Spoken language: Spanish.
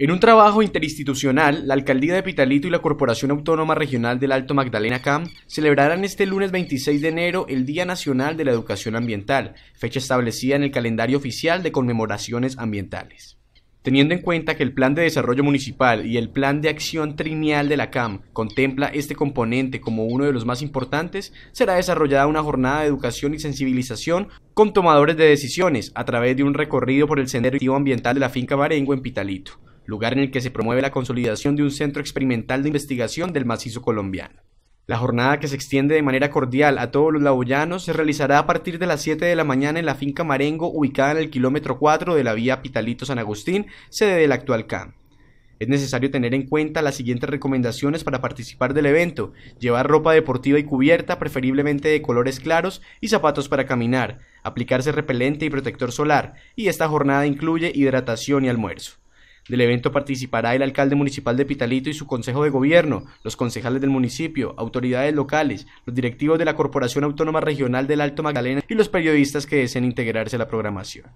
En un trabajo interinstitucional, la alcaldía de Pitalito y la Corporación Autónoma Regional del Alto Magdalena CAM celebrarán este lunes 26 de enero el Día Nacional de la Educación Ambiental, fecha establecida en el calendario oficial de conmemoraciones ambientales. Teniendo en cuenta que el Plan de Desarrollo Municipal y el Plan de Acción Trineal de la CAM contempla este componente como uno de los más importantes, será desarrollada una jornada de educación y sensibilización con tomadores de decisiones a través de un recorrido por el sendero ambiental de la finca Barengo en Pitalito lugar en el que se promueve la consolidación de un centro experimental de investigación del macizo colombiano. La jornada que se extiende de manera cordial a todos los laboyanos se realizará a partir de las 7 de la mañana en la finca Marengo ubicada en el kilómetro 4 de la vía Pitalito San Agustín, sede del actual CAM. Es necesario tener en cuenta las siguientes recomendaciones para participar del evento, llevar ropa deportiva y cubierta, preferiblemente de colores claros, y zapatos para caminar, aplicarse repelente y protector solar, y esta jornada incluye hidratación y almuerzo. Del evento participará el alcalde municipal de Pitalito y su consejo de gobierno, los concejales del municipio, autoridades locales, los directivos de la Corporación Autónoma Regional del Alto Magdalena y los periodistas que deseen integrarse a la programación.